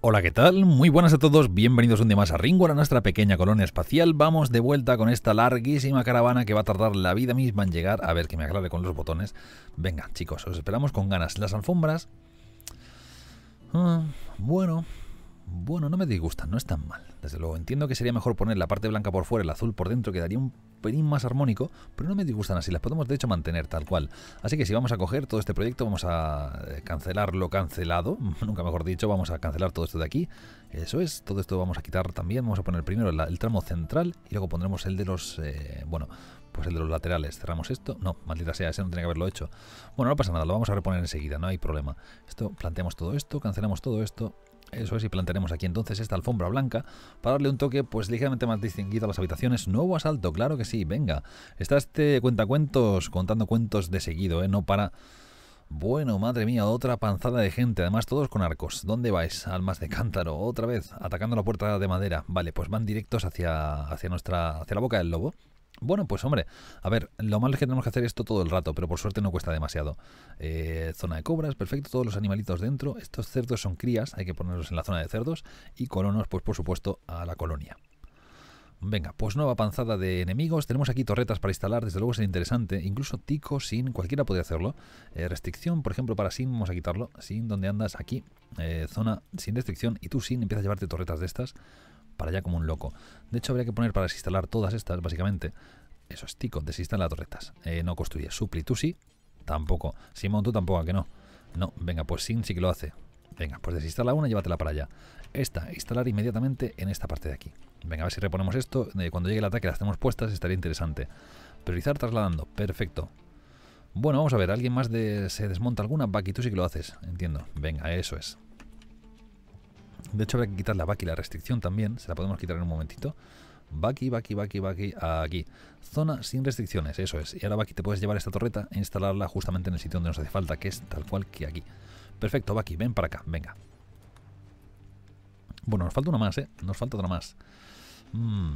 Hola, ¿qué tal? Muy buenas a todos, bienvenidos un día más a Ringo a nuestra pequeña colonia espacial. Vamos de vuelta con esta larguísima caravana que va a tardar la vida misma en llegar. A ver, que me aclare con los botones. Venga, chicos, os esperamos con ganas. Las alfombras... Ah, bueno, bueno, no me disgustan, no es tan mal. Desde luego, entiendo que sería mejor poner la parte blanca por fuera y el azul por dentro, quedaría un pelín más armónico, pero no me disgustan así, las podemos de hecho mantener tal cual. Así que si vamos a coger todo este proyecto, vamos a eh, cancelarlo cancelado, nunca mejor dicho, vamos a cancelar todo esto de aquí. Eso es, todo esto vamos a quitar también, vamos a poner primero el tramo central y luego pondremos el de los... Eh, bueno, pues el de los laterales. Cerramos esto. No, maldita sea, ese no tenía que haberlo hecho. Bueno, no pasa nada, lo vamos a reponer enseguida, no hay problema. Esto, planteamos todo esto, cancelamos todo esto eso es, y plantaremos aquí entonces esta alfombra blanca para darle un toque pues ligeramente más distinguido a las habitaciones. Nuevo asalto, claro que sí, venga. Está este cuentacuentos contando cuentos de seguido, ¿eh? No para... Bueno, madre mía, otra panzada de gente, además todos con arcos. ¿Dónde vais? Almas de cántaro, otra vez, atacando la puerta de madera. Vale, pues van directos hacia, hacia, nuestra, hacia la boca del lobo. Bueno, pues hombre, a ver, lo malo es que tenemos que hacer esto todo el rato, pero por suerte no cuesta demasiado. Eh, zona de cobras, perfecto, todos los animalitos dentro. Estos cerdos son crías, hay que ponerlos en la zona de cerdos. Y colonos, pues por supuesto, a la colonia. Venga, pues nueva panzada de enemigos. Tenemos aquí torretas para instalar, desde luego es interesante. Incluso Tico, Sin, cualquiera podría hacerlo. Eh, restricción, por ejemplo, para Sin, vamos a quitarlo. Sin, donde andas? Aquí, eh, zona sin restricción. Y tú, Sin, empiezas a llevarte torretas de estas para allá como un loco. De hecho, habría que poner para desinstalar todas estas, básicamente. Eso es tico, desinstala las torretas. Eh, no construye. Supli, tú sí. Tampoco. Simón, tú tampoco, ¿a que no. No, venga, pues Sin sí que lo hace. Venga, pues desinstala una y llévatela para allá. Esta, instalar inmediatamente en esta parte de aquí. Venga, a ver si reponemos esto. Eh, cuando llegue el ataque las tenemos puestas, estaría interesante. Priorizar trasladando, perfecto. Bueno, vamos a ver, ¿alguien más de, se desmonta alguna? aquí tú sí que lo haces, entiendo. Venga, eso es. De hecho, habrá que quitar la back la restricción también. Se la podemos quitar en un momentito. Baki, Baki, Baki, Baki, aquí. Zona sin restricciones, eso es. Y ahora, Baki, te puedes llevar esta torreta e instalarla justamente en el sitio donde nos hace falta, que es tal cual que aquí. Perfecto, Baki, ven para acá, venga. Bueno, nos falta una más, ¿eh? Nos falta otra más. Mm.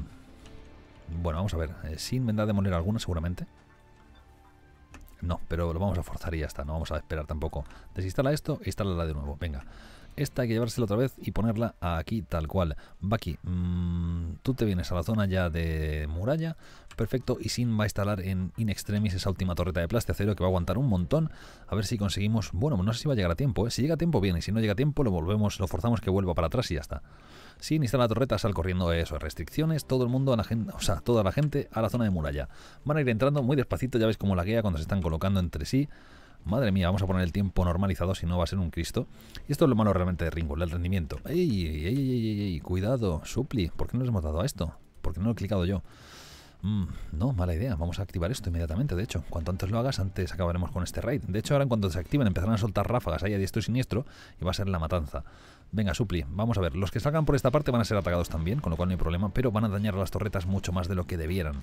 Bueno, vamos a ver. Eh, sin vendrá de demoler alguna, seguramente. No, pero lo vamos a forzar y ya está. No vamos a esperar tampoco. Desinstala esto e la de nuevo. Venga. Esta hay que llevársela otra vez y ponerla aquí tal cual. va mmm, tú te vienes a la zona ya de muralla. Perfecto, y Sin va a instalar en In Extremis esa última torreta de plástico que va a aguantar un montón. A ver si conseguimos... Bueno, no sé si va a llegar a tiempo, ¿eh? Si llega a tiempo, bien. Y si no llega a tiempo, lo volvemos, lo forzamos que vuelva para atrás y ya está. Sin instalar la torreta, sal corriendo eso. Restricciones, todo el mundo a la gente... O sea, toda la gente a la zona de muralla. Van a ir entrando muy despacito, ya ves cómo la guía cuando se están colocando entre sí. Madre mía, vamos a poner el tiempo normalizado, si no va a ser un Cristo. Y esto es lo malo realmente de Ringo, el rendimiento. ¡Ey, ey, ey, Cuidado, Supli, ¿por qué no les hemos dado a esto? ¿Por qué no lo he clicado yo? Mm, no, mala idea. Vamos a activar esto inmediatamente, de hecho. Cuanto antes lo hagas, antes acabaremos con este raid. De hecho, ahora en cuanto se activen, empezarán a soltar ráfagas ahí a diestro y siniestro y va a ser la matanza. Venga, Supli, vamos a ver. Los que salgan por esta parte van a ser atacados también, con lo cual no hay problema, pero van a dañar las torretas mucho más de lo que debieran.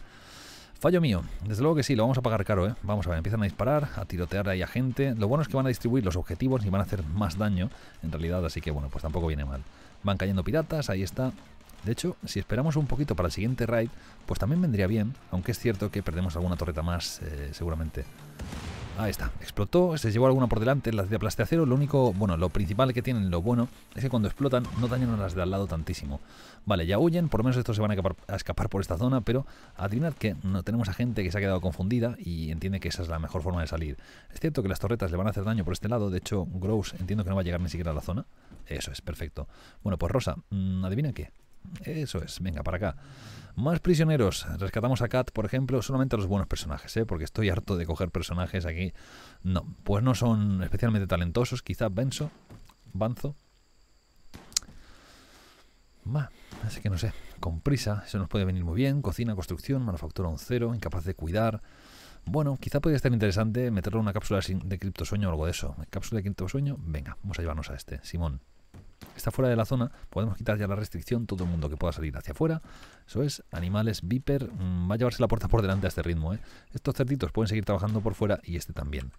Fallo mío. Desde luego que sí, lo vamos a pagar caro, ¿eh? Vamos a ver, empiezan a disparar, a tirotear ahí a gente. Lo bueno es que van a distribuir los objetivos y van a hacer más daño, en realidad, así que bueno, pues tampoco viene mal. Van cayendo piratas, ahí está. De hecho, si esperamos un poquito para el siguiente raid, pues también vendría bien, aunque es cierto que perdemos alguna torreta más, eh, seguramente ahí está, explotó, se llevó alguna por delante, las de acero lo único, bueno, lo principal que tienen, lo bueno, es que cuando explotan no dañan a las de al lado tantísimo. Vale, ya huyen, por lo menos estos se van a escapar, por esta zona, pero adivinad que no tenemos a gente que se ha quedado confundida y entiende que esa es la mejor forma de salir. Es cierto que las torretas le van a hacer daño por este lado, de hecho, Gross entiendo que no va a llegar ni siquiera a la zona. Eso es, perfecto. Bueno, pues Rosa, mm, adivina qué. Eso es, venga, para acá. Más prisioneros. Rescatamos a Kat, por ejemplo, solamente a los buenos personajes, ¿eh? porque estoy harto de coger personajes aquí. No, pues no son especialmente talentosos. Quizá Benzo. Banzo. Bah, así que no sé. Con prisa, eso nos puede venir muy bien. Cocina, construcción, manufactura un cero, incapaz de cuidar. Bueno, quizá podría estar interesante meterle una cápsula de criptosueño o algo de eso. ¿Cápsula de sueño, Venga, vamos a llevarnos a este. Simón está fuera de la zona, podemos quitar ya la restricción, todo el mundo que pueda salir hacia afuera. Eso es, animales, viper, mm, va a llevarse la puerta por delante a este ritmo. ¿eh? Estos cerditos pueden seguir trabajando por fuera y este también.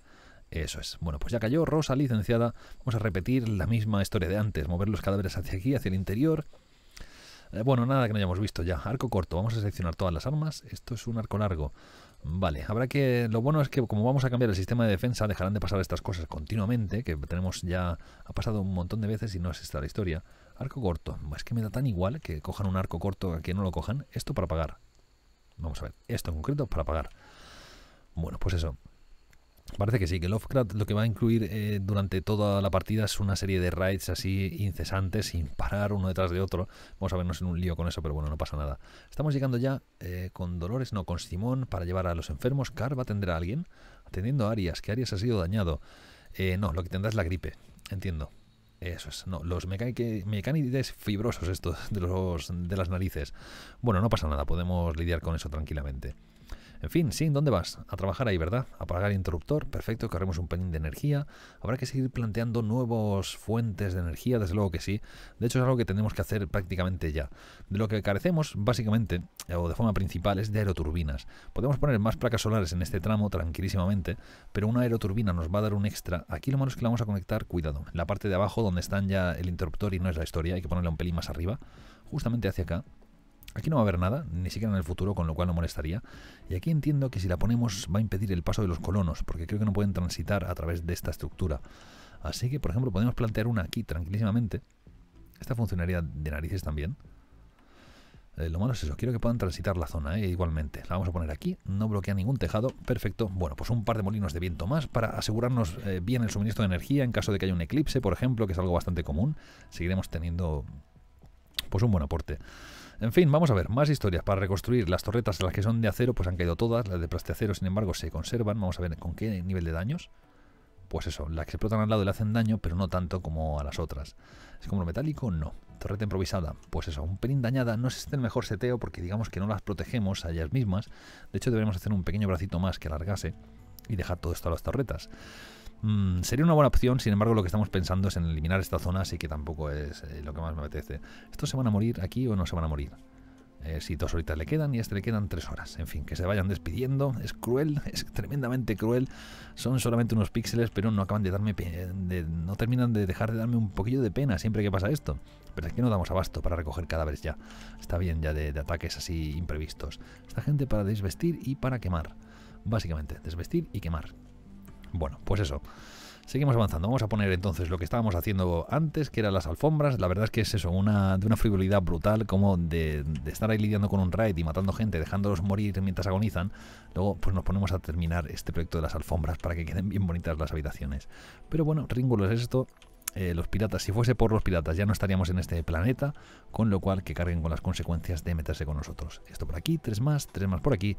Eso es. Bueno, pues ya cayó Rosa, licenciada. Vamos a repetir la misma historia de antes, mover los cadáveres hacia aquí, hacia el interior. Eh, bueno, nada que no hayamos visto ya. Arco corto, vamos a seleccionar todas las armas. Esto es un arco largo. Vale, habrá que... Lo bueno es que como vamos a cambiar el sistema de defensa, dejarán de pasar estas cosas continuamente, que tenemos ya... Ha pasado un montón de veces y no es esta la historia. Arco corto. Es que me da tan igual que cojan un arco corto a que no lo cojan. Esto para pagar. Vamos a ver. Esto en concreto para pagar. Bueno, pues eso. Parece que sí, que Lovecraft lo que va a incluir eh, durante toda la partida es una serie de raids así incesantes, sin parar uno detrás de otro. Vamos a vernos en un lío con eso, pero bueno, no pasa nada. Estamos llegando ya eh, con Dolores, no, con Simón, para llevar a los enfermos. Car va a atender a alguien, atendiendo a Arias, que Arias ha sido dañado. Eh, no, lo que tendrá es la gripe, entiendo. Eso es, no, los mecánicos fibrosos estos de, los, de las narices. Bueno, no pasa nada, podemos lidiar con eso tranquilamente. En fin, sí, ¿dónde vas? A trabajar ahí, ¿verdad? Apagar el interruptor, perfecto, corremos un pelín de energía. Habrá que seguir planteando nuevas fuentes de energía, desde luego que sí. De hecho, es algo que tenemos que hacer prácticamente ya. De lo que carecemos, básicamente, eh, o de forma principal, es de aeroturbinas. Podemos poner más placas solares en este tramo tranquilísimamente, pero una aeroturbina nos va a dar un extra. Aquí lo malo es que la vamos a conectar, cuidado, la parte de abajo donde están ya el interruptor y no es la historia, hay que ponerle un pelín más arriba, justamente hacia acá. Aquí no va a haber nada, ni siquiera en el futuro, con lo cual no molestaría. Y aquí entiendo que si la ponemos va a impedir el paso de los colonos, porque creo que no pueden transitar a través de esta estructura. Así que, por ejemplo, podemos plantear una aquí tranquilísimamente. Esta funcionaría de narices también. Eh, lo malo es eso, quiero que puedan transitar la zona, eh, igualmente. La vamos a poner aquí, no bloquea ningún tejado, perfecto. Bueno, pues un par de molinos de viento más para asegurarnos eh, bien el suministro de energía en caso de que haya un eclipse, por ejemplo, que es algo bastante común. Seguiremos teniendo pues un buen aporte. En fin, vamos a ver, más historias para reconstruir las torretas, las que son de acero, pues han caído todas, las de acero sin embargo, se conservan, vamos a ver con qué nivel de daños. Pues eso, las que explotan al lado le hacen daño, pero no tanto como a las otras. Es como lo metálico, no. Torreta improvisada, pues eso, un pelín dañada, no es el mejor seteo porque digamos que no las protegemos a ellas mismas. De hecho, deberíamos hacer un pequeño bracito más que alargase y dejar todo esto a las torretas. Mm, sería una buena opción, sin embargo lo que estamos pensando es en eliminar esta zona, así que tampoco es eh, lo que más me apetece. ¿Estos se van a morir aquí o no se van a morir? Eh, si dos horitas le quedan y a este le quedan tres horas. En fin, que se vayan despidiendo. Es cruel, es tremendamente cruel. Son solamente unos píxeles, pero no acaban de darme... no terminan de dejar de darme un poquillo de pena siempre que pasa esto. Pero es que no damos abasto para recoger cadáveres ya. Está bien ya de ataques así imprevistos. Esta gente para desvestir y para quemar. Básicamente, desvestir y quemar. Bueno, pues eso. Seguimos avanzando. Vamos a poner entonces lo que estábamos haciendo antes, que eran las alfombras. La verdad es que es eso, una, de una frivolidad brutal, como de, estar ahí lidiando con un raid y matando gente, dejándolos morir mientras agonizan. Luego, pues nos ponemos a terminar este proyecto de las alfombras para que queden bien bonitas las habitaciones. Pero bueno, Ringulo es esto. Eh, los piratas, si fuese por los piratas, ya no estaríamos en este planeta, con lo cual que carguen con las consecuencias de meterse con nosotros. Esto por aquí, tres más, tres más por aquí,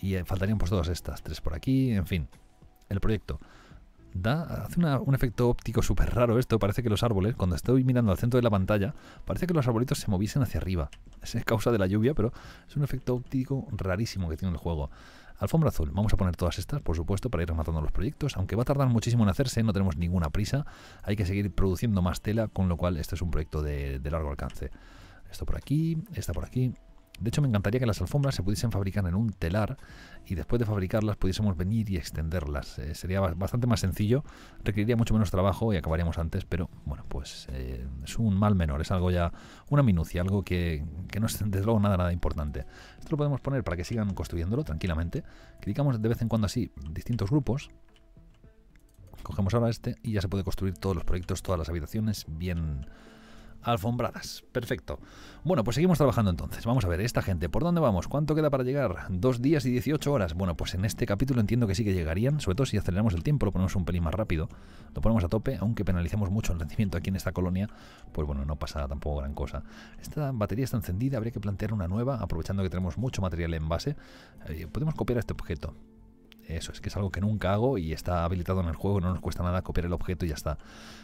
y eh, faltarían pues todas estas, tres por aquí, en fin el proyecto. Da, hace un efecto óptico súper raro esto. Parece que los árboles, cuando estoy mirando al centro de la pantalla, parece que los arbolitos se moviesen hacia arriba. Esa es causa de la lluvia, pero es un efecto óptico rarísimo que tiene el juego. Alfombra azul, vamos a poner todas estas, por supuesto, para ir rematando los proyectos. Aunque va a tardar muchísimo en hacerse, no tenemos ninguna prisa. Hay que seguir produciendo más tela, con lo cual este es un proyecto de, de largo alcance. Esto por aquí, esta por aquí, de hecho, me encantaría que las alfombras se pudiesen fabricar en un telar y después de fabricarlas pudiésemos venir y extenderlas. Eh, sería bastante más sencillo, requeriría mucho menos trabajo y acabaríamos antes, pero bueno, pues eh, es un mal menor, es algo ya, una minucia, algo que, no es desde luego nada, nada importante. Esto lo podemos poner para que sigan construyéndolo tranquilamente, clicamos de vez en cuando así distintos grupos. Cogemos ahora este y ya se puede construir todos los proyectos, todas las habitaciones bien alfombradas. Perfecto. Bueno, pues seguimos trabajando entonces. Vamos a ver, esta gente, ¿por dónde vamos? ¿Cuánto queda para llegar? ¿Dos días y 18 horas? Bueno, pues en este capítulo entiendo que sí que llegarían, sobre todo si aceleramos el tiempo, lo ponemos un pelín más rápido, lo ponemos a tope, aunque penalicemos mucho el rendimiento aquí en esta colonia, pues bueno, no pasará tampoco gran cosa. Esta batería está encendida, habría que plantear una nueva, aprovechando que tenemos mucho material en base. Eh, podemos copiar este objeto. Eso es, que es algo que nunca hago y está habilitado en el juego, no nos cuesta nada copiar el objeto y ya está.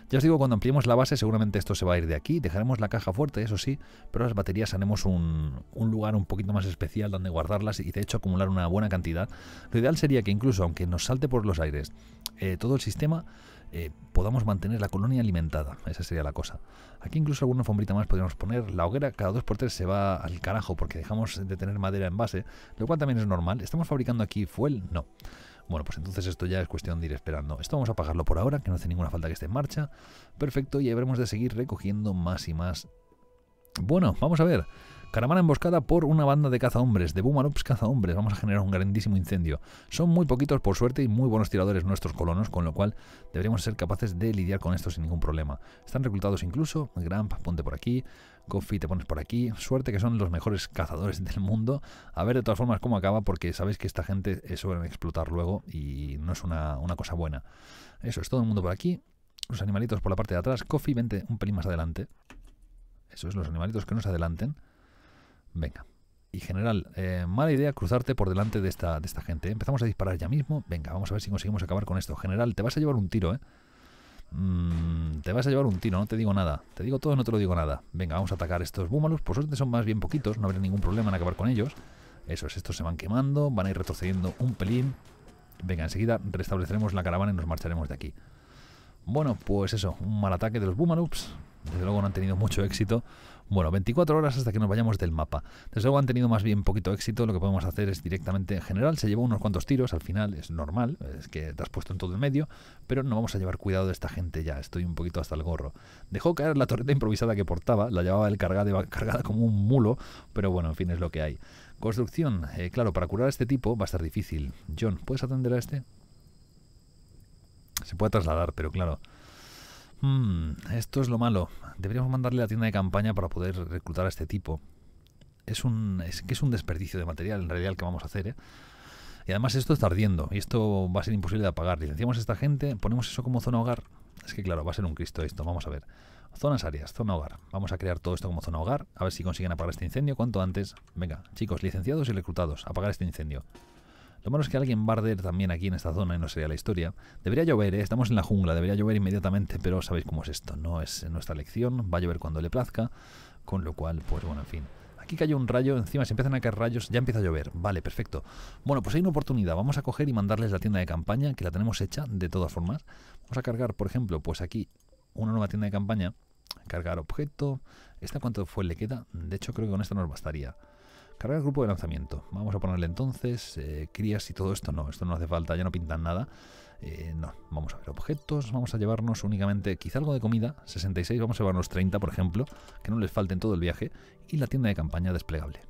Ya os digo, cuando ampliemos la base seguramente esto se va a ir de aquí, dejaremos la caja fuerte, eso sí, pero las baterías haremos un, lugar un poquito más especial donde guardarlas y de hecho acumular una buena cantidad. Lo ideal sería que incluso, aunque nos salte por los aires eh, todo el sistema, eh, podamos mantener la colonia alimentada. Esa sería la cosa. Aquí incluso alguna fombrita más podríamos poner. La hoguera cada dos x 3 se va al carajo porque dejamos de tener madera en base, lo cual también es normal. ¿Estamos fabricando aquí fuel? No. Bueno, pues entonces esto ya es cuestión de ir esperando. Esto vamos a apagarlo por ahora, que no hace ninguna falta que esté en marcha. Perfecto, y habremos de seguir recogiendo más y más. Bueno, vamos a ver. Caravana emboscada por una banda de cazahombres, de Boomerops cazahombres. Vamos a generar un grandísimo incendio. Son muy poquitos, por suerte, y muy buenos tiradores nuestros colonos, con lo cual deberíamos ser capaces de lidiar con esto sin ningún problema. Están reclutados incluso. Gramp, ponte por aquí. Coffee, te pones por aquí. Suerte que son los mejores cazadores del mundo. A ver de todas formas cómo acaba, porque sabéis que esta gente suele explotar luego y no es una, cosa buena. Eso es todo el mundo por aquí. Los animalitos por la parte de atrás. Coffee, vente un pelín más adelante. Eso es, los animalitos que nos adelanten. Venga. Y general, eh, mala idea cruzarte por delante de esta, de esta gente. ¿eh? Empezamos a disparar ya mismo. Venga, vamos a ver si conseguimos acabar con esto. General, te vas a llevar un tiro, ¿eh? Mm, te vas a llevar un tiro, no te digo nada. Te digo todo, no te lo digo nada. Venga, vamos a atacar estos búmalos. Por suerte son más bien poquitos, no habrá ningún problema en acabar con ellos. Esos, estos se van quemando, van a ir retrocediendo un pelín. Venga, enseguida restableceremos la caravana y nos marcharemos de aquí. Bueno, pues eso, un mal ataque de los boomaloops desde luego no han tenido mucho éxito. Bueno, 24 horas hasta que nos vayamos del mapa. Desde luego han tenido más bien poquito éxito. Lo que podemos hacer es directamente, en general, se lleva unos cuantos tiros. Al final es normal, es que te has puesto en todo el medio, pero no vamos a llevar cuidado de esta gente ya. Estoy un poquito hasta el gorro. Dejó caer la torreta improvisada que portaba, la llevaba el cargada, cargada como un mulo, pero bueno, en fin, es lo que hay. Construcción, eh, claro, para curar a este tipo va a estar difícil. John, ¿puedes atender a este? Se puede trasladar, pero claro, Mm, esto es lo malo. Deberíamos mandarle a la tienda de campaña para poder reclutar a este tipo. Es un, que es un desperdicio de material en realidad el que vamos a hacer, ¿eh? Y además esto está ardiendo y esto va a ser imposible de apagar. Licenciamos a esta gente, ponemos eso como zona hogar. Es que claro, va a ser un cristo esto, vamos a ver. Zonas áreas, zona hogar. Vamos a crear todo esto como zona hogar, a ver si consiguen apagar este incendio cuanto antes. Venga, chicos, licenciados y reclutados, apagar este incendio. Lo malo es que alguien va a también aquí en esta zona y no sería la historia. Debería llover, ¿eh? estamos en la jungla, debería llover inmediatamente, pero sabéis cómo es esto, no es nuestra lección. va a llover cuando le plazca, con lo cual, pues bueno, en fin. Aquí cayó un rayo, encima se empiezan a caer rayos, ya empieza a llover. Vale, perfecto. Bueno, pues hay una oportunidad. Vamos a coger y mandarles la tienda de campaña, que la tenemos hecha de todas formas. Vamos a cargar, por ejemplo, pues aquí una nueva tienda de campaña. Cargar objeto. ¿Esta cuánto fue le queda? De hecho, creo que con esta nos bastaría. Cargar grupo de lanzamiento. Vamos a ponerle entonces eh, crías y todo esto. No, esto no hace falta, ya no pintan nada. Eh, no, vamos a ver objetos, vamos a llevarnos únicamente quizá algo de comida, 66, vamos a llevarnos 30 por ejemplo, que no les falte en todo el viaje, y la tienda de campaña desplegable.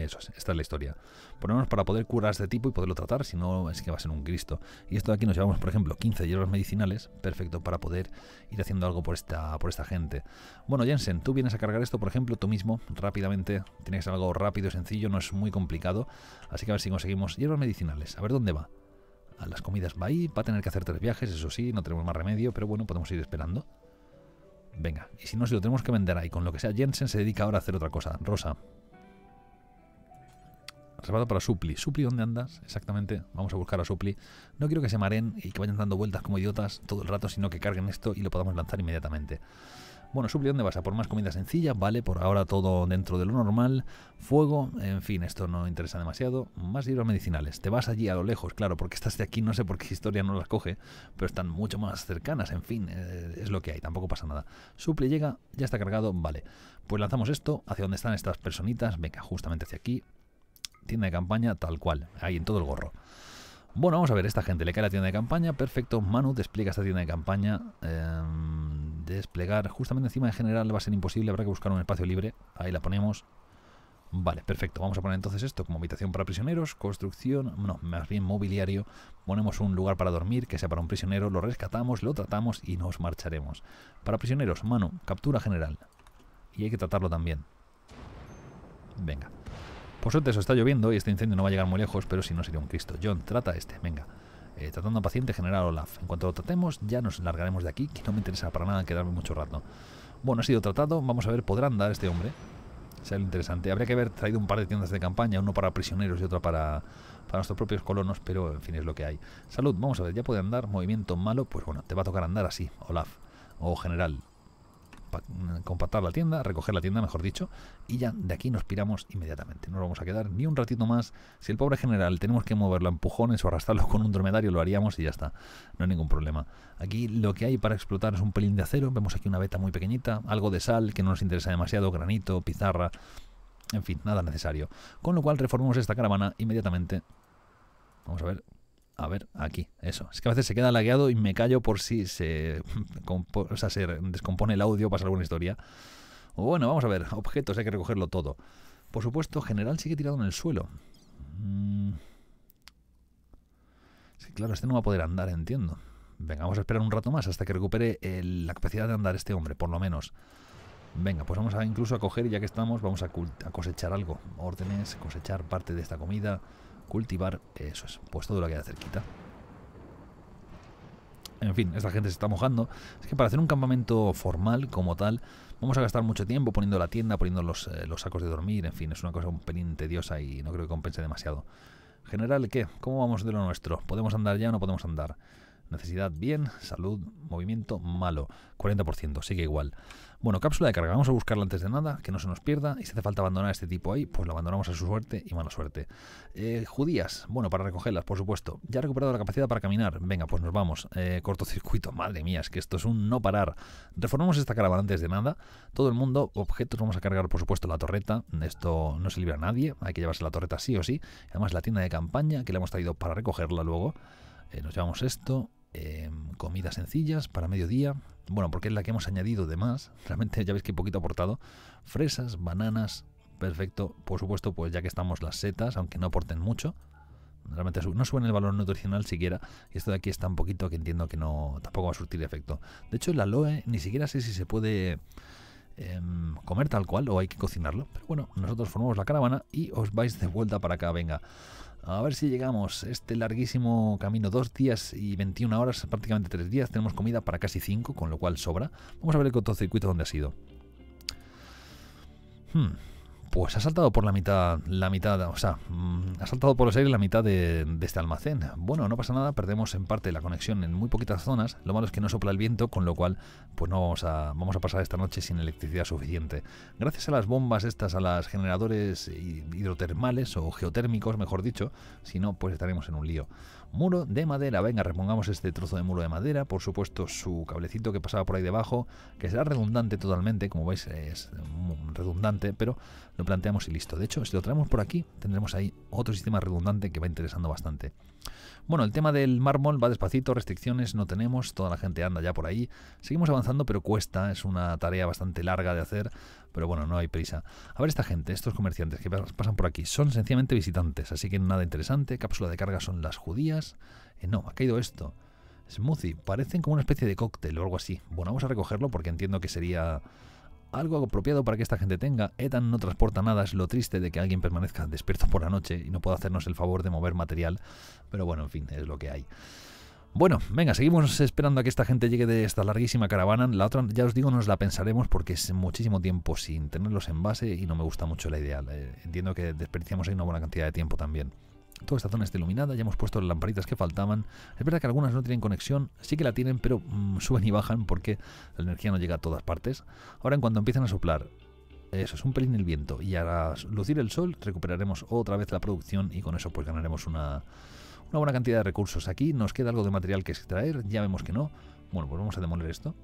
Eso es, esta es la historia. Ponemos para poder curar a este tipo y poderlo tratar, si no es que va a ser un Cristo. Y esto de aquí nos llevamos, por ejemplo, 15 hierbas medicinales, perfecto para poder ir haciendo algo por esta, por esta gente. Bueno, Jensen, tú vienes a cargar esto, por ejemplo, tú mismo, rápidamente. Tiene que ser algo rápido, sencillo, no es muy complicado. Así que a ver si conseguimos hierbas medicinales. A ver dónde va. A las comidas va ahí, va a tener que hacer tres viajes, eso sí, no tenemos más remedio, pero bueno, podemos ir esperando. Venga, y si no, si lo tenemos que vender ahí, con lo que sea, Jensen se dedica ahora a hacer otra cosa. Rosa, reservado para Supli. Supli, ¿dónde andas? Exactamente, vamos a buscar a Supli. No quiero que se mareen y que vayan dando vueltas como idiotas todo el rato, sino que carguen esto y lo podamos lanzar inmediatamente. Bueno, Supli, ¿dónde vas? A por más comida sencilla, vale, por ahora todo dentro de lo normal. Fuego, en fin, esto no interesa demasiado. Más libros medicinales. Te vas allí a lo lejos, claro, porque estás de aquí, no sé por qué historia no las coge, pero están mucho más cercanas, en fin, eh, es lo que hay, tampoco pasa nada. Supli llega, ya está cargado, vale. Pues lanzamos esto, hacia dónde están estas personitas, venga, justamente hacia aquí, tienda de campaña tal cual, ahí en todo el gorro. Bueno, vamos a ver, esta gente le cae la tienda de campaña, perfecto, Manu despliega esta tienda de campaña, em, desplegar justamente encima de general va a ser imposible, habrá que buscar un espacio libre, ahí la ponemos. Vale, perfecto, vamos a poner entonces esto como habitación para prisioneros, construcción, no, más bien mobiliario, ponemos un lugar para dormir que sea para un prisionero, lo rescatamos, lo tratamos y nos marcharemos. Para prisioneros, Manu, captura general, y hay que tratarlo también. Venga, por suerte eso está lloviendo y este incendio no va a llegar muy lejos, pero si no sería un Cristo. John, trata este, venga. Eh, tratando a paciente, general Olaf. En cuanto lo tratemos, ya nos largaremos de aquí, que no me interesa para nada quedarme mucho rato. Bueno, ha sido tratado, vamos a ver, ¿podrá andar este hombre? lo interesante. Habría que haber traído un par de tiendas de campaña, uno para prisioneros y otro para, para nuestros propios colonos, pero en fin, es lo que hay. Salud, vamos a ver, ya puede andar, movimiento malo, pues bueno, te va a tocar andar así, Olaf, o general compactar la tienda, recoger la tienda, mejor dicho, y ya de aquí nos piramos inmediatamente. No nos vamos a quedar ni un ratito más. Si el pobre general tenemos que moverlo a empujones o arrastrarlo con un dromedario, lo haríamos y ya está. No hay ningún problema. Aquí lo que hay para explotar es un pelín de acero. Vemos aquí una veta muy pequeñita, algo de sal que no nos interesa demasiado, granito, pizarra, en fin, nada necesario. Con lo cual reformamos esta caravana inmediatamente. Vamos a ver, a ver, aquí, eso. Es que a veces se queda lagueado y me callo por si se, o descompone el audio, pasa alguna historia. O bueno, vamos a ver, objetos, hay que recogerlo todo. Por supuesto, general sigue tirado en el suelo. Mm. Sí, claro, este no va a poder andar, entiendo. Venga, vamos a esperar un rato más hasta que recupere la capacidad de andar este hombre, por lo menos. Venga, pues vamos a incluso a coger, ya que estamos, vamos a, a cosechar algo. Órdenes, cosechar parte de esta comida. Cultivar, eso es. Pues todo lo que queda cerquita. En fin, esta gente se está mojando. Es que para hacer un campamento formal como tal, vamos a gastar mucho tiempo poniendo la tienda, poniendo eh, los, sacos de dormir, en fin, es una cosa un pelín tediosa y no creo que compense demasiado. General, ¿qué? ¿Cómo vamos de lo nuestro? ¿Podemos andar ya o no podemos andar? Necesidad bien, salud, movimiento malo. 40%, sigue igual. Bueno, cápsula de carga. Vamos a buscarla antes de nada, que no se nos pierda. Y si hace falta abandonar a este tipo ahí, pues lo abandonamos a su suerte y mala suerte. Eh, judías. Bueno, para recogerlas, por supuesto. Ya ha recuperado la capacidad para caminar. Venga, pues nos vamos. Eh, cortocircuito. Madre mía, es que esto es un no parar. Reformamos esta caravana antes de nada. Todo el mundo, objetos. Vamos a cargar, por supuesto, la torreta. Esto no se libra a nadie. Hay que llevarse la torreta sí o sí. Además, la tienda de campaña que le hemos traído para recogerla luego. Eh, nos llevamos esto. comidas sencillas para mediodía. Bueno, porque es la que hemos añadido de más. Realmente ya veis que poquito aportado. Fresas, bananas, perfecto. Por supuesto, pues ya que estamos las setas, aunque no aporten mucho. Realmente no suben el valor nutricional siquiera. Y esto de aquí está un poquito que entiendo que no tampoco va a surtir efecto. De hecho, el aloe ni siquiera sé si se puede em, comer tal cual o hay que cocinarlo. Pero bueno, nosotros formamos la caravana y os vais de vuelta para acá. Venga. A ver si llegamos. Este larguísimo camino, dos días y 21 horas, prácticamente tres días. Tenemos comida para casi cinco, con lo cual sobra. Vamos a ver el circuito donde ha sido. Hmm pues ha saltado por la mitad, la mitad, o sea, mm, ha saltado por los aires la mitad de, este almacén. Bueno, no pasa nada, perdemos en parte la conexión en muy poquitas zonas. Lo malo es que no sopla el viento, con lo cual, pues no vamos a, vamos a pasar esta noche sin electricidad suficiente. Gracias a las bombas estas, a los generadores hidrotermales o geotérmicos, mejor dicho, si no, pues estaremos en un lío. Muro de madera, venga, repongamos este trozo de muro de madera, por supuesto su cablecito que pasaba por ahí debajo, que será redundante totalmente, como veis es redundante, pero lo planteamos y listo. De hecho, si lo traemos por aquí, tendremos ahí otro sistema redundante que va interesando bastante. Bueno, el tema del mármol va despacito, restricciones no tenemos, toda la gente anda ya por ahí. Seguimos avanzando, pero cuesta, es una tarea bastante larga de hacer, pero bueno, no hay prisa. A ver esta gente, estos comerciantes que pasan por aquí, son sencillamente visitantes, así que nada interesante. Cápsula de carga son las judías. Eh, no, ha caído esto. Smoothie, parecen como una especie de cóctel o algo así. Bueno, vamos a recogerlo porque entiendo que sería algo apropiado para que esta gente tenga. Ethan no transporta nada, es lo triste de que alguien permanezca despierto por la noche y no pueda hacernos el favor de mover material, pero bueno, en fin, es lo que hay. Bueno, venga, seguimos esperando a que esta gente llegue de esta larguísima caravana. La otra, ya os digo, nos la pensaremos porque es muchísimo tiempo sin tenerlos en base y no me gusta mucho la idea. Eh, entiendo que desperdiciamos ahí una buena cantidad de tiempo también. Toda esta zona está iluminada, ya hemos puesto las lamparitas que faltaban. Es verdad que algunas no tienen conexión, sí que la tienen, pero mm, suben y bajan porque la energía no llega a todas partes. Ahora en cuanto empiecen a soplar, eso es un pelín el viento y a lucir el sol recuperaremos otra vez la producción y con eso pues ganaremos una, una buena cantidad de recursos. Aquí nos queda algo de material que extraer, ya vemos que no. Bueno, pues vamos a demoler esto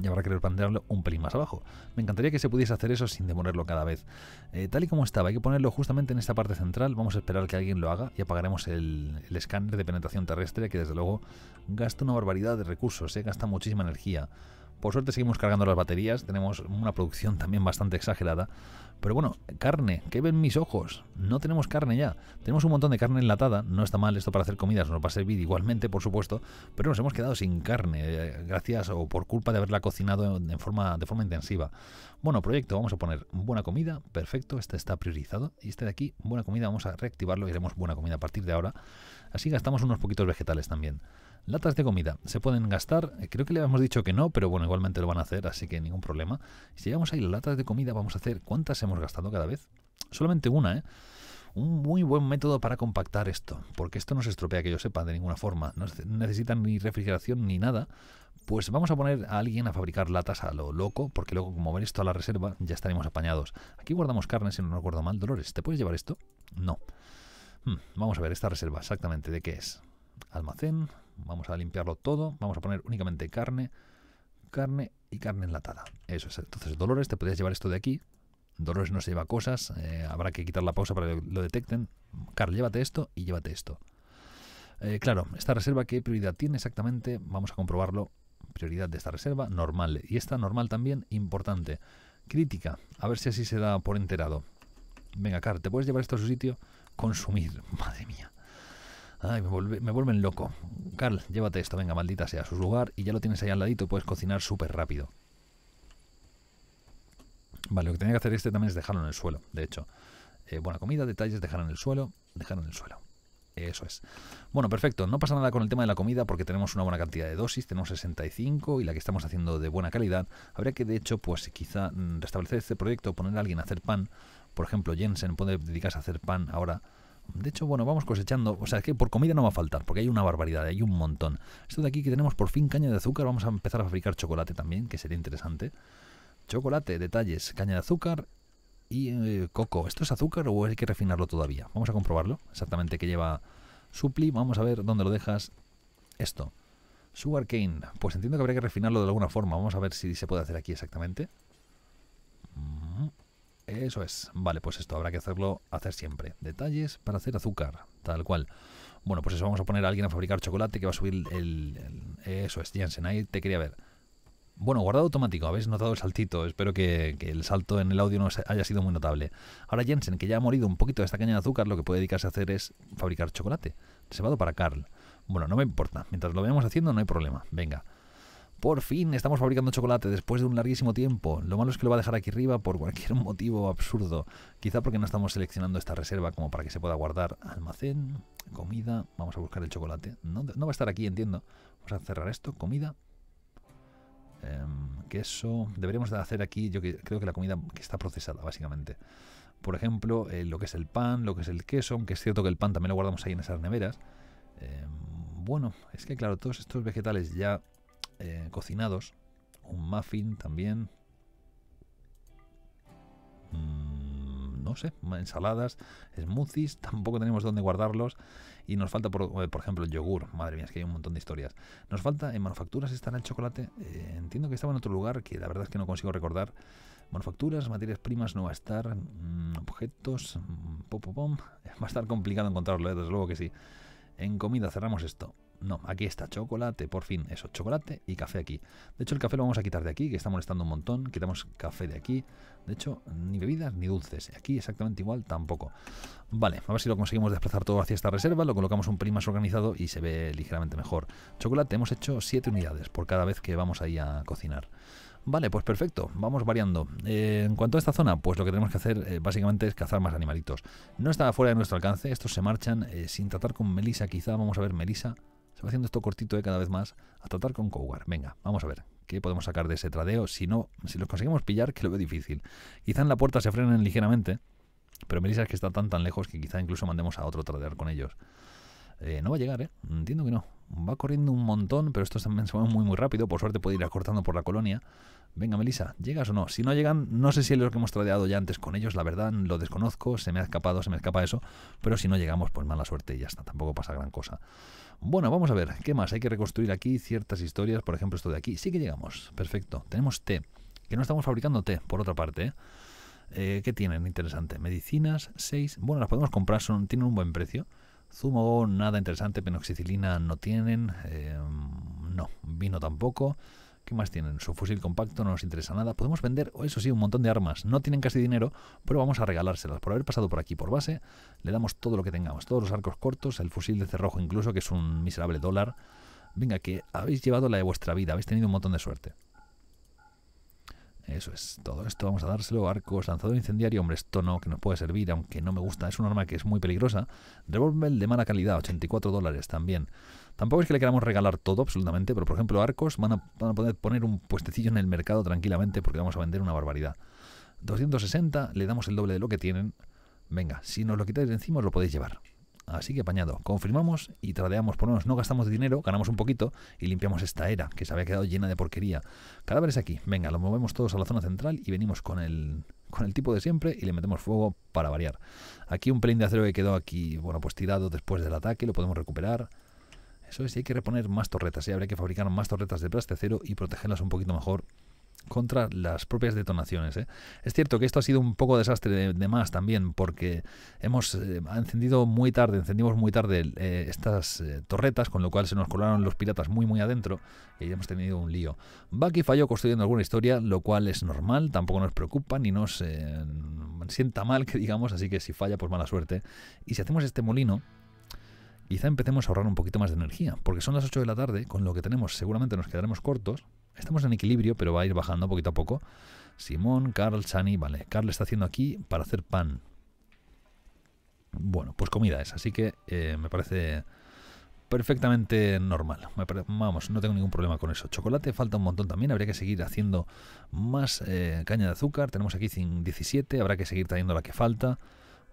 y habrá que replantearlo un pelín más abajo. Me encantaría que se pudiese hacer eso sin demorarlo cada vez. Eh, tal y como estaba, hay que ponerlo justamente en esta parte central, vamos a esperar que alguien lo haga y apagaremos el, escáner de penetración terrestre que desde luego gasta una barbaridad de recursos, eh, gasta muchísima energía. Por suerte seguimos cargando las baterías, tenemos una producción también bastante exagerada. Pero bueno, carne, ¿qué ven mis ojos? No tenemos carne ya. Tenemos un montón de carne enlatada, no está mal esto para hacer comidas, nos va a servir igualmente, por supuesto, pero nos hemos quedado sin carne, eh, gracias o por culpa de haberla cocinado forma, de forma intensiva. Bueno, proyecto, vamos a poner buena comida, perfecto, este está priorizado, y este de aquí, buena comida, vamos a reactivarlo y haremos buena comida a partir de ahora. Así gastamos unos poquitos vegetales también. Latas de comida, se pueden gastar, eh, creo que le habíamos dicho que no, pero bueno, igualmente lo van a hacer, así que ningún problema. Si llevamos ahí las latas de comida, vamos a hacer cuántas hemos gastado cada vez. Solamente una, ¿eh? un muy buen método para compactar esto, porque esto no se estropea que yo sepa de ninguna forma, no necesitan ni refrigeración ni nada, pues vamos a poner a alguien a fabricar latas a lo loco, porque luego como ver esto a la reserva ya estaremos apañados. Aquí guardamos carne, si no recuerdo mal, Dolores, ¿te puedes llevar esto? No. Hmm, vamos a ver esta reserva exactamente de qué es. Almacén, vamos a limpiarlo todo, vamos a poner únicamente carne, carne y carne enlatada. Eso es. Entonces, Dolores, te podrías llevar esto de aquí. Dolores no se lleva cosas, eh, habrá que quitar la pausa para que lo detecten. Carl, llévate esto y llévate esto. Eh, claro, esta reserva, ¿qué prioridad tiene exactamente? Vamos a comprobarlo. Prioridad de esta reserva, normal. Y esta normal también, importante. Crítica, a ver si así se da por enterado. Venga, Carl, ¿te puedes llevar esto a su sitio? consumir. Madre mía. Ay, me, vuelven loco. Carl, llévate esto, venga, maldita sea, a su lugar y ya lo tienes ahí al ladito y puedes cocinar súper rápido. Vale, lo que tenía que hacer este también es dejarlo en el suelo, de hecho. Eh, buena comida, detalles, dejarlo en el suelo, dejar en el suelo. Eso es. Bueno, perfecto. No pasa nada con el tema de la comida porque tenemos una buena cantidad de dosis, tenemos 65 y la que estamos haciendo de buena calidad. Habría que, de hecho, pues quizá mm, restablecer este proyecto, poner a alguien a hacer pan por ejemplo, Jensen puede dedicarse a hacer pan ahora. De hecho, bueno, vamos cosechando. O sea, que por comida no va a faltar, porque hay una barbaridad, hay un montón. Esto de aquí que tenemos por fin caña de azúcar, vamos a empezar a fabricar chocolate también, que sería interesante. Chocolate, detalles, caña de azúcar y eh, coco. ¿Esto es azúcar o hay que refinarlo todavía? Vamos a comprobarlo exactamente qué lleva Supli. Vamos a ver dónde lo dejas. Esto. cane. Pues entiendo que habría que refinarlo de alguna forma. Vamos a ver si se puede hacer aquí exactamente. Eso es. Vale, pues esto habrá que hacerlo, hacer siempre. Detalles para hacer azúcar, tal cual. Bueno, pues eso vamos a poner a alguien a fabricar chocolate que va a subir el... eso es, Jensen, ahí te quería ver. Bueno, guardado automático, habéis notado el saltito, espero que, el salto en el audio no haya sido muy notable. Ahora Jensen, que ya ha morido un poquito de esta caña de azúcar, lo que puede dedicarse a hacer es fabricar chocolate, se vado para Carl. Bueno, no me importa, mientras lo vayamos haciendo no hay problema, venga. Por fin estamos fabricando chocolate después de un larguísimo tiempo. Lo malo es que lo va a dejar aquí arriba por cualquier motivo absurdo. Quizá porque no estamos seleccionando esta reserva como para que se pueda guardar almacén, comida. Vamos a buscar el chocolate. No, va a estar aquí, entiendo. Vamos a cerrar esto. Comida. Em, queso. Deberíamos de hacer aquí, yo creo que la comida que está procesada, básicamente. Por ejemplo, eh, lo que es el pan, lo que es el queso, aunque es cierto que el pan también lo guardamos ahí en esas neveras. Em, bueno, es que claro, todos estos vegetales ya eh, cocinados. Un muffin también. Mm, no sé, ensaladas, smoothies, tampoco tenemos dónde guardarlos. Y nos falta, eh, por, ejemplo, el yogur. Madre mía, es que hay un montón de historias. Nos falta en manufacturas estará el chocolate. Eh, entiendo que estaba en otro lugar, que la verdad es que no consigo recordar. Manufacturas, materias primas, no va a estar. Mm, objetos, mm, va a estar complicado encontrarlo, desde luego que sí. En comida cerramos esto. No, aquí está chocolate, por fin, eso, chocolate y café aquí. De hecho, el café lo vamos a quitar de aquí, que está molestando un montón. Quitamos café de aquí. De hecho, ni bebidas ni dulces. Aquí exactamente igual tampoco. Vale, a ver si lo conseguimos desplazar todo hacia esta reserva. Lo colocamos un pelín más organizado y se ve ligeramente mejor. Chocolate, hemos hecho 7 unidades por cada vez que vamos ahí a cocinar. Vale, pues perfecto, vamos variando. Eh, en cuanto a esta zona, pues lo que tenemos que hacer eh, básicamente es cazar más animalitos. No está fuera de nuestro alcance, estos se marchan eh, sin tratar con Melisa, quizá, vamos a ver, Melisa... Se va haciendo esto cortito de eh, cada vez más a tratar con Coward. Venga, vamos a ver qué podemos sacar de ese tradeo. Si no, si los conseguimos pillar, que lo veo difícil. Quizá en la puerta se frenen ligeramente, pero Melissa es que está tan tan lejos que quizá incluso mandemos a otro tradear con ellos. Eh, no va a llegar, ¿eh? Entiendo que no. Va corriendo un montón, pero estos también se van muy, muy rápido. Por suerte puede ir acortando por la colonia. Venga, Melissa, ¿llegas o no? Si no llegan, no sé si es lo que hemos tradeado ya antes con ellos, la verdad, lo desconozco. Se me ha escapado, se me escapa eso. Pero si no llegamos, pues mala suerte y ya está. Tampoco pasa gran cosa. Bueno, vamos a ver, ¿qué más? Hay que reconstruir aquí ciertas historias, por ejemplo, esto de aquí. Sí que llegamos, perfecto. Tenemos té, que no estamos fabricando té, por otra parte. ¿eh? Eh, qué tienen? Interesante. Medicinas, 6. Bueno, las podemos comprar, son, tienen un buen precio. Zumo, nada interesante. Penoxicilina no tienen. Eh, no, vino tampoco. ¿Qué más tienen? Su fusil compacto no nos interesa nada. Podemos vender, o eso sí, un montón de armas. No tienen casi dinero, pero vamos a regalárselas. Por haber pasado por aquí por base, le damos todo lo que tengamos. Todos los arcos cortos, el fusil de cerrojo incluso, que es un miserable dólar. Venga, que habéis llevado la de vuestra vida. Habéis tenido un montón de suerte. Eso es, todo esto vamos a dárselo. Arcos, lanzador incendiario, hombre, esto no, que nos puede servir, aunque no me gusta. Es un arma que es muy peligrosa. Revolver de mala calidad, 84 dólares también. Tampoco es que le queramos regalar todo absolutamente, pero por ejemplo Arcos van a, poder poner un puestecillo en el mercado tranquilamente porque vamos a vender una barbaridad. 260, le damos el doble de lo que tienen. Venga, si nos lo quitáis de encima os lo podéis llevar. Así que apañado, confirmamos y tradeamos, por lo no gastamos de dinero, ganamos un poquito y limpiamos esta era que se había quedado llena de porquería. Cadáveres aquí, venga, lo movemos todos a la zona central y venimos con el, con el tipo de siempre y le metemos fuego para variar. Aquí un pelín de acero que quedó aquí, bueno, pues tirado después del ataque, lo podemos recuperar. Eso es, hay que reponer más torretas. Y ¿eh? habría que fabricar más torretas de plástico cero y protegerlas un poquito mejor contra las propias detonaciones. ¿eh? Es cierto que esto ha sido un poco desastre de, más también, porque hemos eh, encendido muy tarde, encendimos muy tarde estas torretas, con lo cual se nos colaron los piratas muy muy adentro y ahí hemos tenido un lío. Bucky falló construyendo alguna historia, lo cual es normal, tampoco nos preocupa ni nos sienta mal que digamos, así que si falla pues mala suerte. Y si hacemos este molino, quizá empecemos a ahorrar un poquito más de energía, porque son las 8 de la tarde, con lo que tenemos seguramente nos quedaremos cortos, estamos en equilibrio, pero va a ir bajando poquito a poco. Simón, Carl, Sani, vale, Carl está haciendo aquí para hacer pan. Bueno, pues comida es, así que eh, me parece perfectamente normal. Vamos, no tengo ningún problema con eso. Chocolate falta un montón también, habría que seguir haciendo más eh, caña de azúcar. Tenemos aquí 17, habrá que seguir trayendo la que falta.